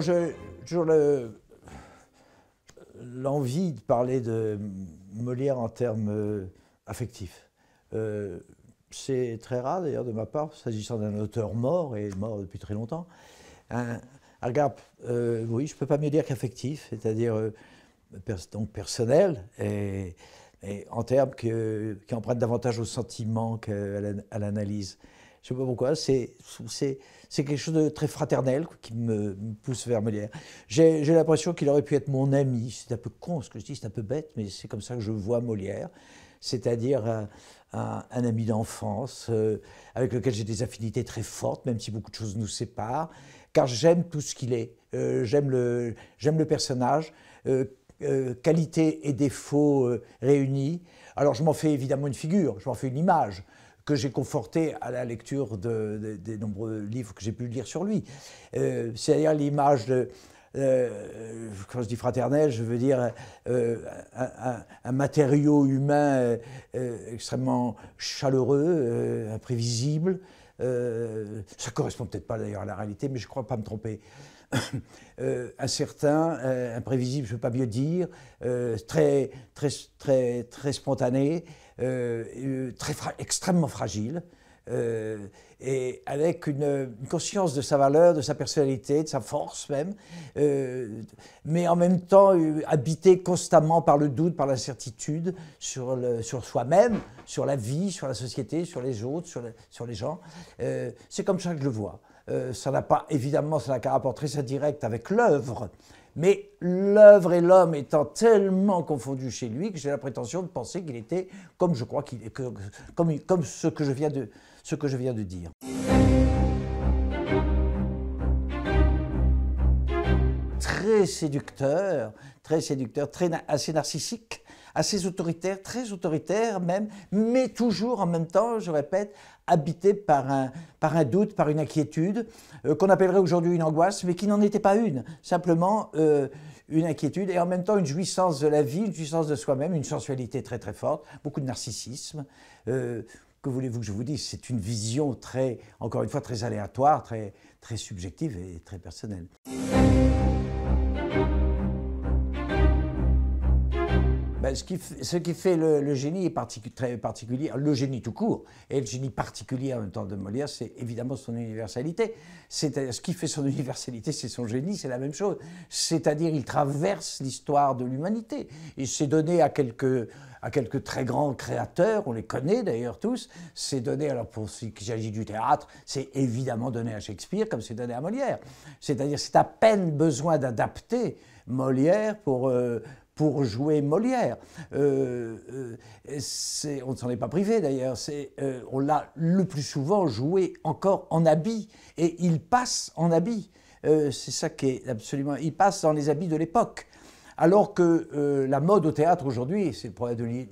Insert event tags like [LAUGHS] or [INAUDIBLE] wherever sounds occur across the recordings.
j'ai toujours l'envie de parler de Molière en termes euh, affectifs. Euh, c'est très rare, d'ailleurs, de ma part, s'agissant d'un auteur mort, et mort depuis très longtemps. Un, euh, oui, je ne peux pas mieux dire qu'affectif, c'est-à-dire donc personnel, et, en termes qui empruntent davantage au sentiment qu'à l'analyse. Je sais pas pourquoi, c'est quelque chose de très fraternel qui me, pousse vers Molière. J'ai l'impression qu'il aurait pu être mon ami. C'est un peu con ce que je dis, c'est un peu bête, mais c'est comme ça que je vois Molière. C'est-à-dire un, ami d'enfance euh, avec lequel j'ai des affinités très fortes, même si beaucoup de choses nous séparent, car j'aime tout ce qu'il est. Euh, j'aime le, personnage. Euh, qualité et défaut réunis. Alors je m'en fais évidemment une figure, je m'en fais une image que j'ai conforté à la lecture de, des nombreux livres que j'ai pu lire sur lui. Euh, c'est-à-dire l'image de, euh, quand je dis fraternel, je veux dire euh, un, matériau humain extrêmement chaleureux, imprévisible. ça correspond peut-être pas d'ailleurs à la réalité, mais je crois pas me tromper. [COUGHS] incertain, imprévisible, je ne veux pas mieux dire, très, très, très, très spontané, euh, euh, extrêmement fragile, euh, et avec une, conscience de sa valeur, de sa personnalité, de sa force même, mais en même temps habité constamment par le doute, par l'incertitude sur, soi-même, sur la vie, sur la société, sur les autres, sur, sur les gens. c'est comme ça que je le vois. Euh, ça n'a pas, évidemment, ça n'a qu'un rapport très indirect avec l'œuvre, mais l'œuvre et l'homme étant tellement confondus chez lui que j'ai la prétention de penser qu'il était, comme je crois qu'il est, comme, ce, que je viens de, ce que je viens de dire. Très séducteur, très séducteur, très, assez narcissique, assez autoritaire, très autoritaire même, mais toujours en même temps, je répète, habité par un, par un doute, par une inquiétude, euh, qu'on appellerait aujourd'hui une angoisse, mais qui n'en était pas une, simplement euh, une inquiétude et en même temps une jouissance de la vie, une jouissance de soi-même, une sensualité très très forte, beaucoup de narcissisme. Euh, que voulez-vous que je vous dise C'est une vision très, encore une fois, très aléatoire, très, très subjective et très personnelle. Ben, ce, qui, ce, qui, fait le, génie est très particulier, le génie tout court, et le génie particulier en même temps de Molière, c'est évidemment son universalité. C'est euh, ce qui fait son [LAUGHS] universalité, c'est son génie, c'est la même chose. C'est-à-dire, il traverse l'histoire de l'humanité. Il s'est donné à quelques à quelques très grands créateurs, on les connaît d'ailleurs tous. C'est donné, alors pour ce qui s'agit du théâtre, c'est évidemment donné à Shakespeare comme c'est donné à Molière. C'est-à-dire, c'est à peine besoin d'adapter Molière pour euh, pour jouer Molière. Euh, euh, on ne s'en est pas privé d'ailleurs, euh, on l'a le plus souvent joué encore en habit, et il passe en habit. c'est ça qui est absolument... Il passe dans les habits de l'époque alors que euh, la mode au théâtre aujourd'hui, c'est le problème de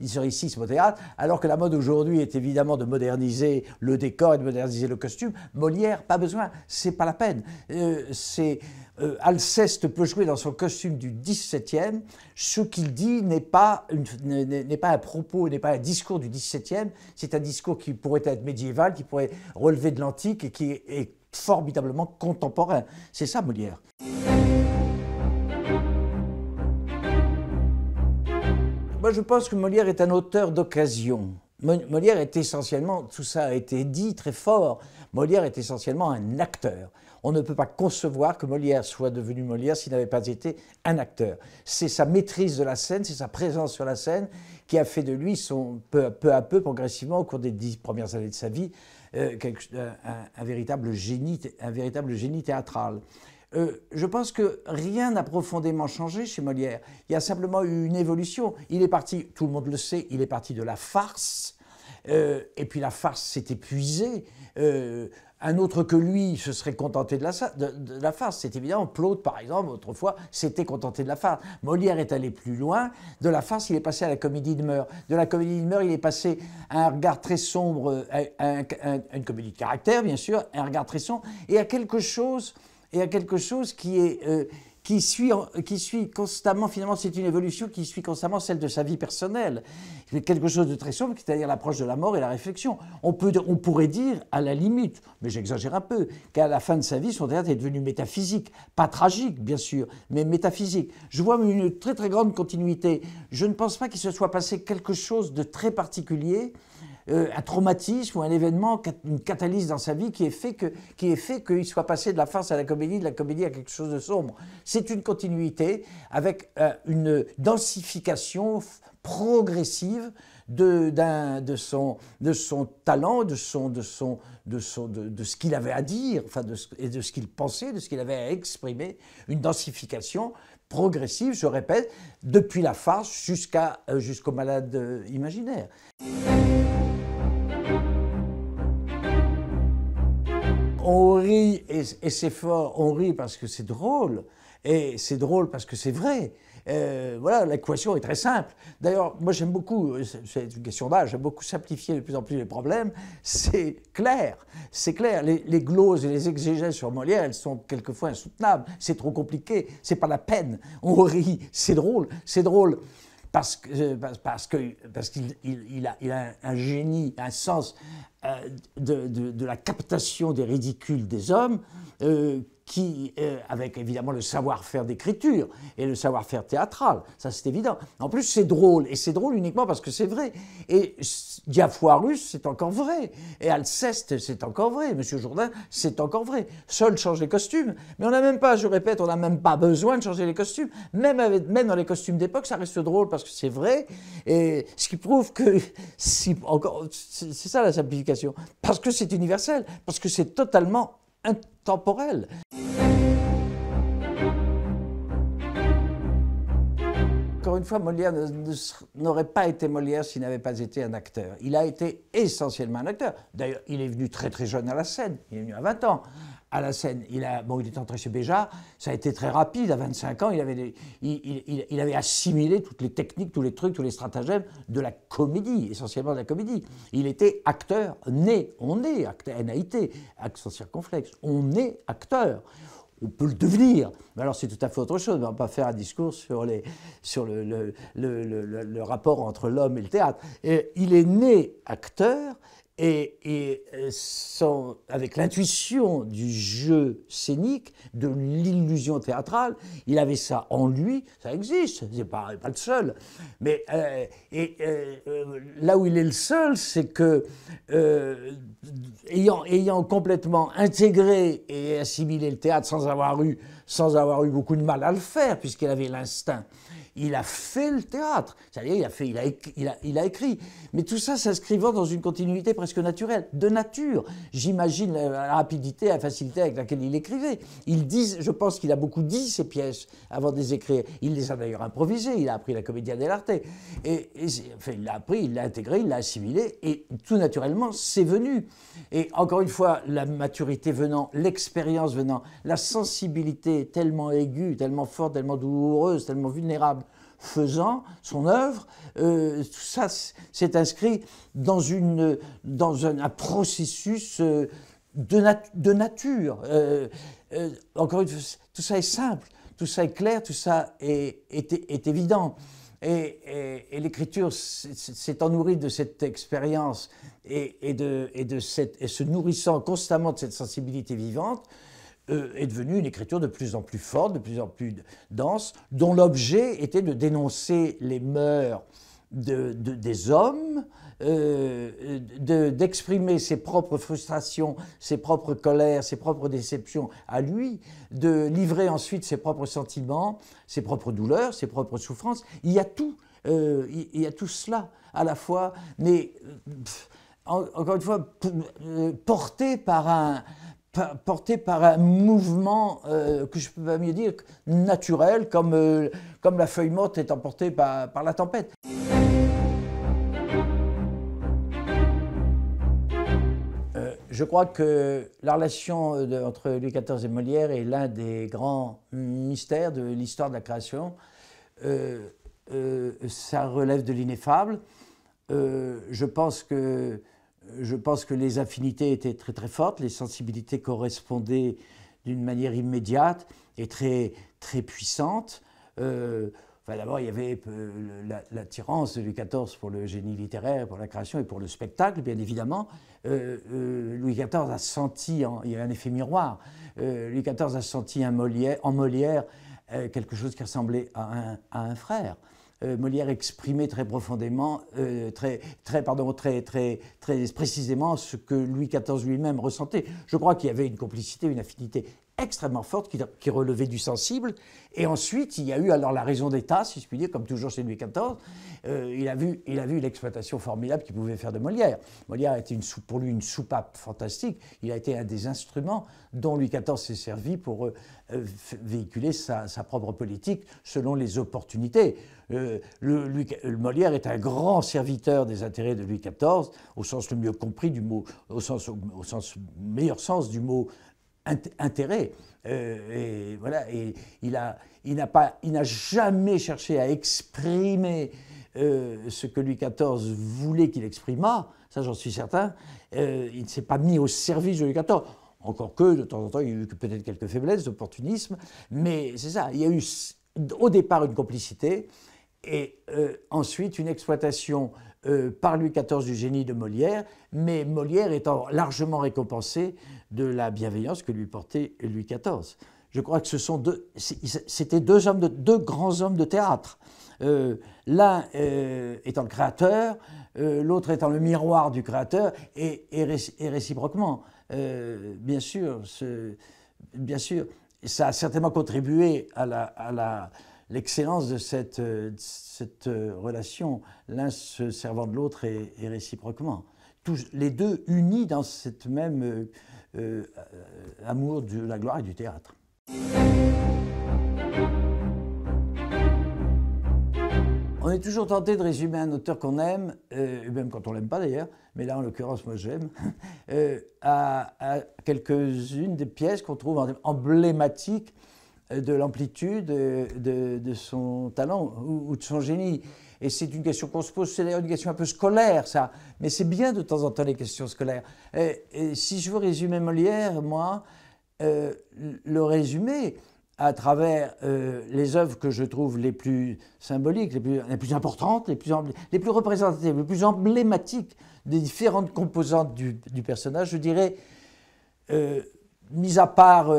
l'historicisme au théâtre, alors que la mode aujourd'hui est évidemment de moderniser le décor et de moderniser le costume, Molière, pas besoin, c'est pas la peine. Euh, euh, Alceste peut jouer dans son costume du 17e, ce qu'il dit n'est pas, n'est pas un propos, n'est pas un discours du 17e, c'est un discours qui pourrait être médiéval, qui pourrait relever de l'antique et qui est formidablement contemporain. C'est ça Molière. Moi, je pense que Molière est un auteur d'occasion. Molière est essentiellement, tout ça a été dit très fort, Molière est essentiellement un acteur. On ne peut pas concevoir que Molière soit devenu Molière s'il n'avait pas été un acteur. C'est sa maîtrise de la scène, c'est sa présence sur la scène qui a fait de lui, son, peu, à peu, progressivement, au cours des dix premières années de sa vie, euh, véritable génie, un véritable génie théâtral. Euh, je pense que rien n'a profondément changé chez Molière. Il y a simplement eu une évolution. Il est parti, tout le monde le sait, il est parti de la farce. Euh, et puis la farce s'est épuisée. Euh, un autre que lui se serait contenté de la, farce. C'est évident. Claude, par exemple, autrefois, s'était contenté de la farce. Molière est allé plus loin. De la farce, il est passé à la comédie de mœurs. De la comédie de mœurs, il est passé à un regard très sombre, à, une comédie de caractère, bien sûr, un regard très sombre, et à quelque chose et à quelque chose qui euh, qui suit, constamment, finalement, c'est une évolution qui suit constamment celle de sa vie personnelle. Quelque chose de très sombre, c'est-à-dire l'approche de la mort et la réflexion. On, peut, on pourrait dire, à la limite, mais j'exagère un peu, qu'à la fin de sa vie, son théâtre est devenu métaphysique. Pas tragique, bien sûr, mais métaphysique. Je vois une très très grande continuité. Je ne pense pas qu'il se soit passé quelque chose de très particulier euh, un traumatisme ou un événement, une catalyse dans sa vie qui est fait qui fait qu'il soit passé de la farce à la comédie, de la comédie à quelque chose de sombre. C'est une continuité avec euh, une densification progressive de, de, son, de son talent, de, son, de, son, de, ce qu'il avait à dire, enfin de ce, et de ce qu'il pensait, de ce qu'il avait à exprimer, une densification progressive, je répète, depuis la farce jusqu'à, euh, jusqu'au malade imaginaire. on rit et, c'est fort, on rit parce que c'est drôle, et c'est drôle parce que c'est vrai. Euh, voilà, l'équation est très simple. D'ailleurs, moi j'aime beaucoup, euh, c'est une question d'âge, j'aime beaucoup simplifier de plus en plus les problèmes. C'est clair, c'est clair. Les, les, gloses et les exigences sur Molière, elles sont quelquefois insoutenables. C'est trop compliqué, c'est pas la peine. On rit, c'est drôle, c'est drôle parce que euh, parce que parce qu'il il a, un génie, un sens, euh, de, la captation des ridicules des hommes, euh, qui, euh, avec évidemment le savoir-faire d'écriture et le savoir-faire théâtral, ça c'est évident. En plus, c'est drôle, et c'est drôle uniquement parce que c'est vrai. Et Diafoirus, c'est encore vrai, et Alceste, c'est encore vrai, Monsieur Jourdain, c'est encore vrai. Seul change les costumes, mais on n'a même pas, je répète, on n'a même pas besoin de changer les costumes. Même, avec, même dans les costumes d'époque, ça reste drôle parce que c'est vrai, et ce qui prouve que, [LAUGHS] si, c'est ça la simplification parce que c'est universel, parce que c'est totalement intemporel. Encore une fois, Molière n'aurait pas été Molière s'il n'avait pas été un acteur. Il a été essentiellement un acteur. D'ailleurs, il est venu très très jeune à la scène, il est venu à 20 ans à la scène. Il, a, bon, il est entré chez Béjart, ça a été très rapide, à 25 ans, il avait, il, il, avait assimilé toutes les techniques, tous les trucs, tous les stratagèmes de la comédie, essentiellement de la comédie. Il était acteur né, on est acteur, NAIT, accent circonflexe, on est acteur. On peut le devenir, mais alors c'est tout à fait autre chose. On ne va pas faire un discours sur, les, sur le, le, le, le rapport entre l'homme et le théâtre. Et il est né acteur, et, euh, avec l'intuition du jeu scénique, de l'illusion théâtrale, il avait ça en lui, ça existe, il pas, pas le seul. Mais euh, et, euh, là où il est le seul, c'est que, ayant, ayant, complètement intégré et assimilé le théâtre sans avoir eu, sans avoir eu beaucoup de mal à le faire, puisqu'il avait l'instinct, il a fait le théâtre. C'est-à-dire, il a, fait, il, a, écrit. Mais tout ça s'inscrivant dans une continuité presque naturelle, de nature. J'imagine la rapidité, la facilité avec laquelle il écrivait. Il dit, je pense qu'il a beaucoup dit ses pièces avant de les écrire. Il les a d'ailleurs improvisées. Il a appris la comédie dell'arte. Et, enfin, il l'a appris, il l'a intégré, il l'a assimilé. Et tout naturellement, c'est venu. Et encore une fois, la maturité venant, l'expérience venant, la sensibilité tellement aiguë, tellement forte, tellement douloureuse, tellement vulnérable faisant son œuvre. Euh, tout ça, s'est inscrit dans, un, processus euh, de, nature. Euh, encore une fois, tout ça est simple, tout ça est clair, tout ça est, évident. Et, l'écriture s'étant nourrie de cette expérience et se nourrissant constamment de cette sensibilité vivante, euh, est devenue une écriture de plus en plus forte, de plus en plus dense, dont l'objet était de dénoncer les mœurs des hommes, euh, d'exprimer ses propres frustrations, ses propres colères, ses propres déceptions à lui, de livrer ensuite ses propres sentiments, ses propres douleurs, ses propres souffrances. Il y a tout, euh, il y a tout cela à la fois, mais encore une fois, porté par un, porté par un mouvement euh, que je peux pas mieux dire naturel, comme, euh, comme la feuille morte est emportée par, par la tempête. Euh, je crois que la relation entre Louis XIV et Molière est l'un des grands mystères de l'histoire de la création. ça relève de l'ineffable. je pense que je pense que les affinités étaient très très fortes, les sensibilités correspondaient d'une manière immédiate et très très puissante. Euh, d'abord, il y avait euh, l'attirance de Louis XIV pour le génie littéraire, pour la création et pour le spectacle, bien évidemment. Euh, Louis XIV a senti, il y a un effet miroir, Louis XIV a senti Molière, en Molière quelque chose qui ressemblait à à un frère. Euh, Molière exprimait très profondément, euh, très, très, pardon, très, très, très précisément ce que Louis XIV lui-même ressentait. Je crois qu'il y avait une complicité, une affinité extrêmement forte qui, relevait du sensible. Et ensuite, il y a eu alors la raison d'État, si je puis dire, comme toujours chez Louis XIV. Euh, il a vu, il a vu l'exploitation formidable qu'il pouvait faire de Molière. Molière a été pour lui une soupape fantastique. Il a été un des instruments dont Louis XIV s'est servi pour euh, euh, véhiculer sa, propre politique selon les opportunités. le, Molière est un grand serviteur des intérêts de Louis XIV, au sens le mieux compris du mot, au sens, au, sens meilleur sens du mot intérêt. Euh, et voilà, et il n'a il pas, il n'a jamais cherché à exprimer euh, ce que Louis XIV voulait qu'il exprimât. Ça, j'en suis certain. Euh, il ne s'est pas mis au service de Louis XIV. Encore que, de temps en temps, il y a eu peut-être quelques faiblesses, d'opportunisme, mais c'est ça. Il y a eu au départ une complicité, et euh, ensuite une exploitation euh, par Louis XIV du génie de Molière, mais Molière étant largement récompensé de la bienveillance que lui portait Louis XIV. Je crois que ce sont deux, c'était deux, hommes de, deux grands hommes de théâtre. Euh, l'un étant le créateur, l'autre étant le miroir du créateur, et, réciproquement, bien sûr, ce, bien sûr, ça a certainement contribué à la l'excellence de cette, euh, euh, relation, l'un se servant de l'autre et, réciproquement. les deux unis dans cette même euh, amour de la gloire et du théâtre. On est toujours tenté de résumer un auteur qu'on aime, même quand on l'aime pas d'ailleurs, mais là en l'occurrence moi j'aime, [LAUGHS] à, à quelques-unes des pièces qu'on trouve emblématiques de l'amplitude de, son talent ou, de son génie. Et c'est une question qu'on se pose, c'est une question un peu scolaire, ça. Mais c'est bien de temps en temps les questions scolaires. Et, si je veux résumer Molière, moi, euh, le résumé à travers euh, les œuvres que je trouve les plus symboliques, les plus, les plus importantes, les plus, les plus représentatives, les plus emblématiques des différentes composantes du, personnage, je dirais, euh, mis à part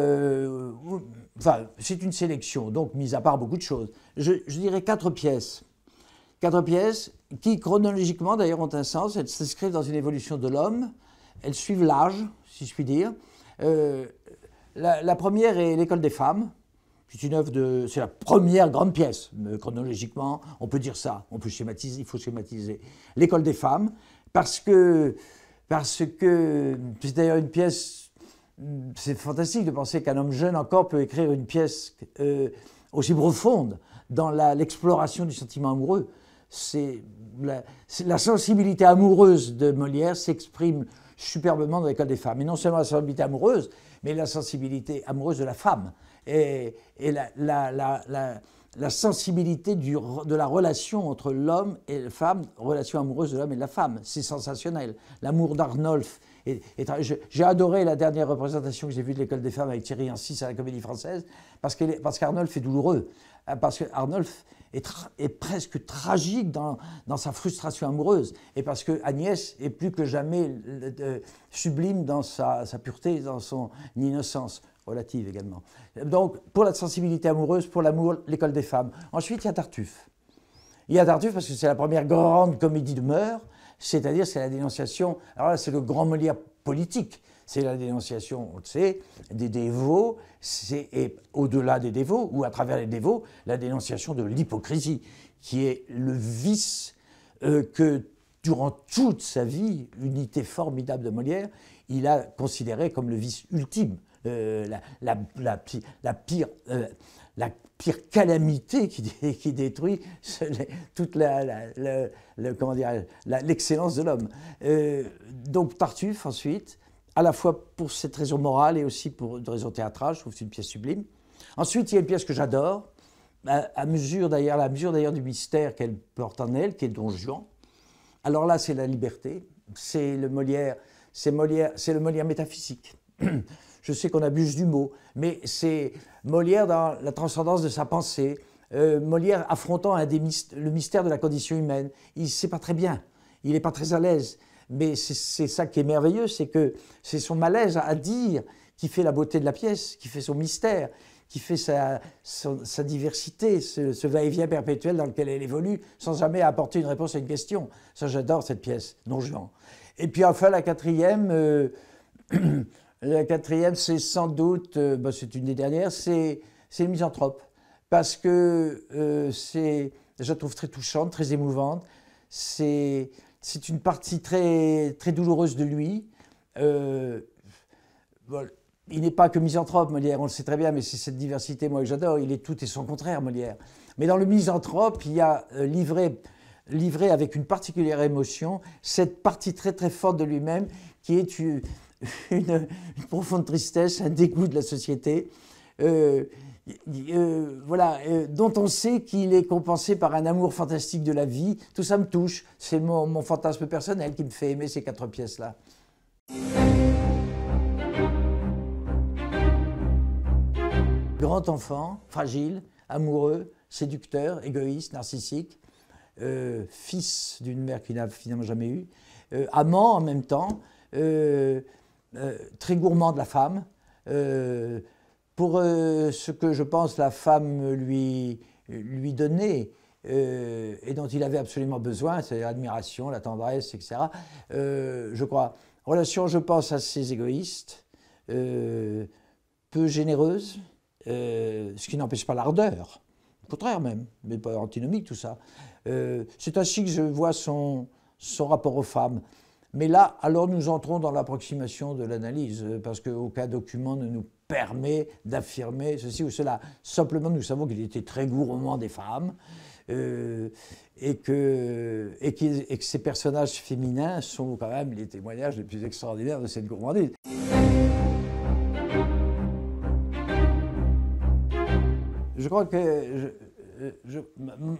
enfin, c'est une sélection, donc mise à part beaucoup de choses. Je, dirais quatre pièces. Quatre pièces qui, chronologiquement d'ailleurs, ont un sens. Elles s'inscrivent dans une évolution de l'homme. Elles suivent l'âge, si je puis dire. Euh, la, première est L'école des femmes. C'est une œuvre de. C'est la première grande pièce, chronologiquement, on peut dire ça, on peut schématiser, il faut schématiser. L'école des femmes, parce que. Parce que c'est d'ailleurs une pièce c'est fantastique de penser qu'un homme jeune encore peut écrire une pièce euh, aussi profonde dans l'exploration du sentiment amoureux. C'est la, sensibilité amoureuse de Molière s'exprime superbement dans l'École des femmes. Et non seulement la sensibilité amoureuse, mais la sensibilité amoureuse de la femme et, la, sensibilité de la relation entre l'homme et la femme, relation amoureuse de l'homme et de la femme. C'est sensationnel. L'amour d'Arnolf j'ai adoré la dernière représentation que j'ai vue de l'École des femmes avec Thierry Hansis à la Comédie Française, parce parce est douloureux, parce qu'Arnolphe est, euh, est, presque tragique dans, sa frustration amoureuse, et parce que Agnès est plus que jamais sublime dans sa, sa pureté, dans son innocence relative également. Donc, pour la sensibilité amoureuse, pour l'amour, l'école des femmes. Ensuite, il y a Tartuffe. Il y a Tartuffe parce que c'est la première grande comédie de mœurs, c'est-à-dire c'est la dénonciation, alors là c'est le grand Molière politique, c'est la dénonciation, on le sait, des dévots, et au-delà des dévots, ou à travers les dévots, la dénonciation de l'hypocrisie, qui est le vice euh, que durant toute sa vie, l'unité formidable de Molière, il a considéré comme le vice ultime, euh, la, pire euh, la pire calamité qui, qui détruit toute l'excellence de l'homme. Euh, donc Tartuffe ensuite, à la fois pour cette raison morale et aussi pour une raison théâtrale, je trouve que c'est une pièce sublime. Ensuite, il y a une pièce que j'adore, à, mesure d'ailleurs, mesure d'ailleurs du mystère qu'elle porte en elle, qui est Don Juan. Alors là, c'est la liberté, c'est le Molière, c'est le Molière métaphysique. [CLEARS THROAT] Je sais qu'on abuse du mot, mais c'est Molière dans la transcendance de sa pensée, euh, Molière affrontant le mystère de la condition humaine. Il ne sait pas très bien, il n'est pas très à l'aise, mais c'est ça qui est merveilleux, c'est que c'est son malaise à dire qui fait la beauté de la pièce, qui fait son mystère, qui fait sa, diversité, ce, va-et-vient perpétuel dans lequel elle évolue, sans jamais apporter une réponse à une question. Ça, j'adore cette pièce, non Jean. Et puis enfin, la quatrième, euh, [CLEARS THROAT] La quatrième, c'est sans doute, euh, bah, c'est une des dernières, c'est le Misanthrope. Parce que euh, c'est, je la trouve très touchante, très émouvante. C'est une partie très, très douloureuse de lui. Euh, il n'est pas que misanthrope, Molière, on le sait très bien, mais c'est cette diversité, moi, que j'adore. Il est tout et son contraire, Molière. Mais dans le misanthrope, il y a livré, livré avec une particulière émotion cette partie très très forte de lui-même qui est [LAUGHS] une, profonde tristesse, un dégoût de la société, euh, euh, voilà, euh, dont on sait qu'il est compensé par un amour fantastique de la vie. Tout ça me touche. C'est mon, mon, fantasme personnel qui me fait aimer ces quatre pièces-là. Grand enfant, fragile, amoureux, séducteur, égoïste, narcissique, fils d'une mère qu'il n'a finalement jamais eue, amant en même temps. Euh, très gourmand de la femme. Euh, pour euh, ce que je pense la femme lui, lui donnait, et dont il avait absolument besoin, cest à l'admiration, la tendresse, etc. je crois. Relation, je pense, assez égoïste, peu généreuse, ce qui n'empêche pas l'ardeur, au contraire même, mais pas antinomique tout ça. c'est ainsi que je vois son, son rapport aux femmes. Mais là, alors nous entrons dans l'approximation de l'analyse, euh, parce qu'aucun document ne nous permet d'affirmer ceci ou cela. Simplement, nous savons qu'il était très gourmand des femmes euh, et, que, et, que, ces personnages féminins sont quand même les témoignages les plus extraordinaires de cette gourmandise. Je crois que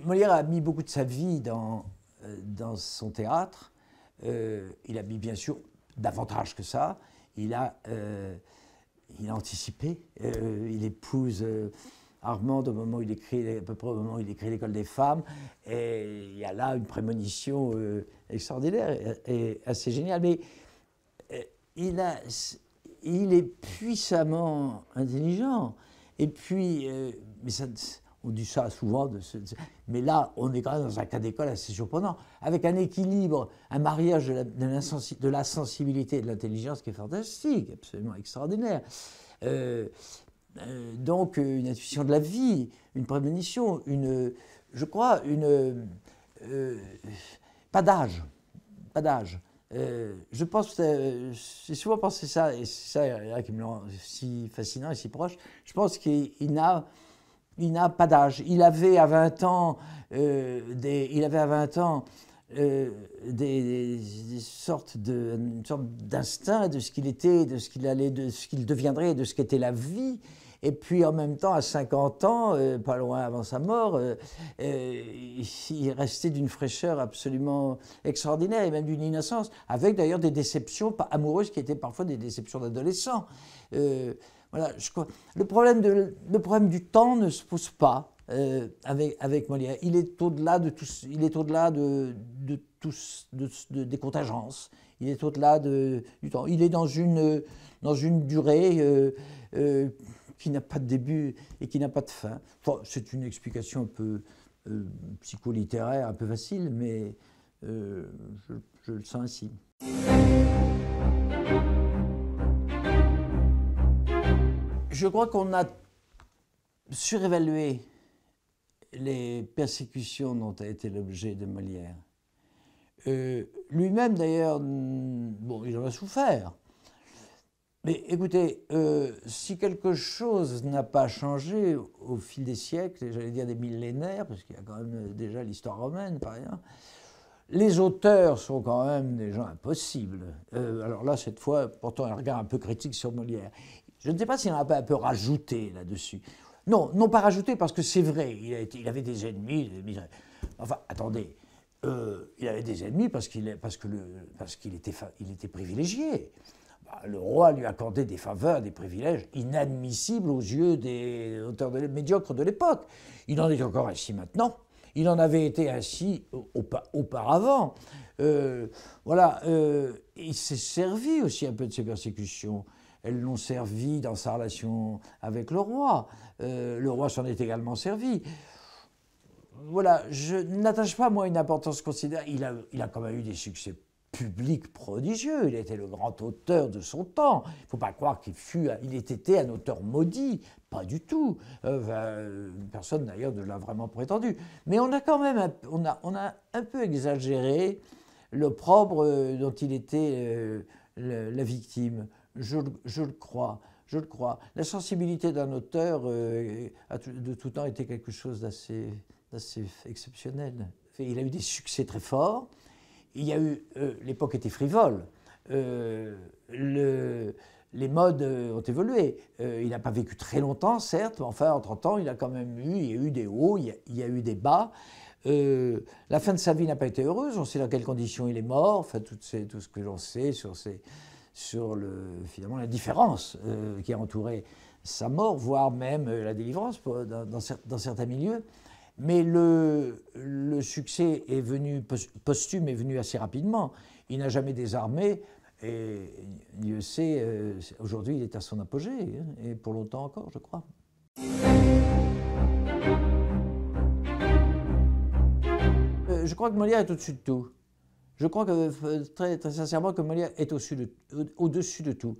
Molière a mis beaucoup de sa vie dans euh, son théâtre euh, il a mis bien sûr davantage que ça. Il a, euh, il a anticipé. Euh, il épouse. Armand, au moment où il écrit, à peu près au moment où il écrit l'école des femmes, et il y a là une prémonition extraordinaire et, assez géniale. Mais il, a, il est puissamment intelligent. Et puis, mais ça, on dit ça souvent, de mais là, on est quand même dans un cas d'école assez surprenant, avec un équilibre, un mariage de la, de sensibilité et de l'intelligence qui est fantastique, absolument extraordinaire. Euh, euh, donc, euh, une intuition de la vie, une prémonition, une, je crois, une. pas d'âge, pas d'âge. je pense, j'ai souvent pensé ça, et c'est ça qui me rend si fascinant et si proche. Je pense qu'il n'a il n'a pas d'âge. Il avait à 20 ans, euh, des, il avait à 20 ans euh, des, sortes de, une sorte d'instinct de ce qu'il était, de ce qu'il allait, de ce qu'il deviendrait, de ce qu'était la vie. Et puis en même temps, à 50 ans, euh, pas loin avant sa mort, il restait d'une fraîcheur absolument extraordinaire et même d'une innocence, avec d'ailleurs des déceptions amoureuses qui étaient parfois des déceptions d'adolescents. Voilà, je Le, problème de, le problème du temps ne se pose pas euh, avec, avec Molière. Il est au-delà de, tous, il est au-delà de, tous, des contingences. Il est au-delà de, du temps. Il est dans une, dans une durée euh, euh, qui n'a pas de début et qui n'a pas de fin. c'est une explication un peu psycholittéraire, un peu facile, mais je, je, le sens ainsi. je crois qu'on a surévalué les persécutions dont a été l'objet de Molière. Euh, lui-même, d'ailleurs, bon, il en a souffert. Mais écoutez, euh, si quelque chose n'a pas changé au fil des siècles, j'allais dire des millénaires, parce qu'il y a quand même euh, déjà l'histoire romaine, par exemple, les auteurs sont quand même des gens impossibles. alors là, cette fois, pourtant un regard un peu critique sur Molière. Je ne sais pas s'il en a un peu rajouté là-dessus. Non, non pas rajouté parce que c'est vrai, il, a il, avait des ennemis. Enfin, attendez, euh, il avait des ennemis parce qu'il parce que le, parce qu'il était, il était privilégié. Bah, le roi lui accordait des faveurs, des privilèges inadmissibles aux yeux des auteurs de, médiocres de l'époque. Il en est encore ainsi maintenant. Il en avait été ainsi auparavant. Euh, voilà, euh, il s'est servi aussi un peu de ses persécutions. Elles l'ont servi dans sa relation avec le roi. Euh, le roi s'en est également servi. Voilà, je n'attache pas, moi, une importance considérable. Il a, il a quand même eu des succès publics prodigieux. Il a été le grand auteur de son temps. Il ne faut pas croire qu'il fut, il ait été un auteur maudit. Pas du tout. Euh, euh, personne d'ailleurs ne l'a vraiment prétendu. Mais on a quand même, un, on a, on a un peu exagéré l'opprobre euh, dont il était la victime. Je, le crois, je le crois. La sensibilité d'un auteur euh, de tout temps été quelque chose d'assez exceptionnel. Il a eu des succès très forts. Il y a eu, euh, l'époque était frivole. Euh, le, les modes ont évolué. il n'a pas vécu très longtemps, certes, mais enfin, en 30 ans, il a quand même eu, eu des hauts, il y a, eu des bas. la fin de sa vie n'a pas été heureuse, on sait dans quelles conditions il est mort, enfin, tout, tout ce que l'on sait sur ces sur le, finalement la différence euh, qui a entouré sa mort, voire même euh, la délivrance dans, certains milieux. Mais le, succès est venu, posthume est venu assez rapidement. Il n'a jamais désarmé. Et Dieu sait, euh, aujourd'hui, il est à son apogée, hein, et pour longtemps encore, je crois. je crois que Molière est au-dessus de tout. Je crois que euh, très, très sincèrement que Molière est au-dessus de, euh, de, tout.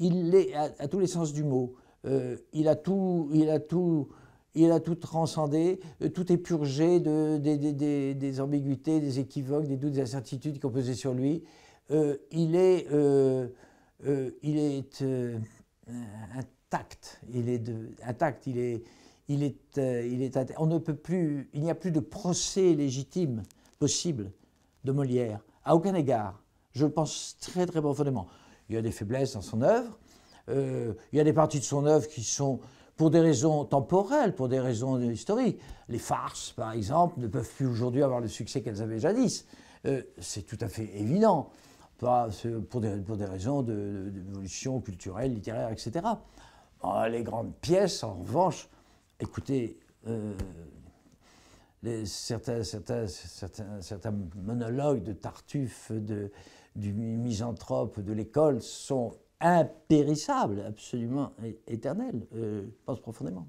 Il est à, tous les sens du mot. Euh, il a tout, il a tout, il a tout transcendé, tout est purgé de, des ambiguïtés, des équivoques, des doutes, des incertitudes qui ont pesé sur lui. il est, il est intact. Il est intact. Il est, il est, il est. On ne peut plus. Il n'y a plus de procès légitime possible de Molière, à aucun égard. Je le pense très très profondément. Il y a des faiblesses dans son œuvre, euh, il y a des parties de son œuvre qui sont pour des raisons temporelles, pour des raisons historiques. Les farces, par exemple, ne peuvent plus aujourd'hui avoir le succès qu'elles avaient jadis. Euh, c'est tout à fait évident, pour, des, raisons d'évolution culturelle, littéraire, etc. Euh, les grandes pièces, en revanche, écoutez, certains, monologues de Tartuffe, de, du misanthrope, de l'école sont impérissables, absolument éternels, euh, je pense profondément.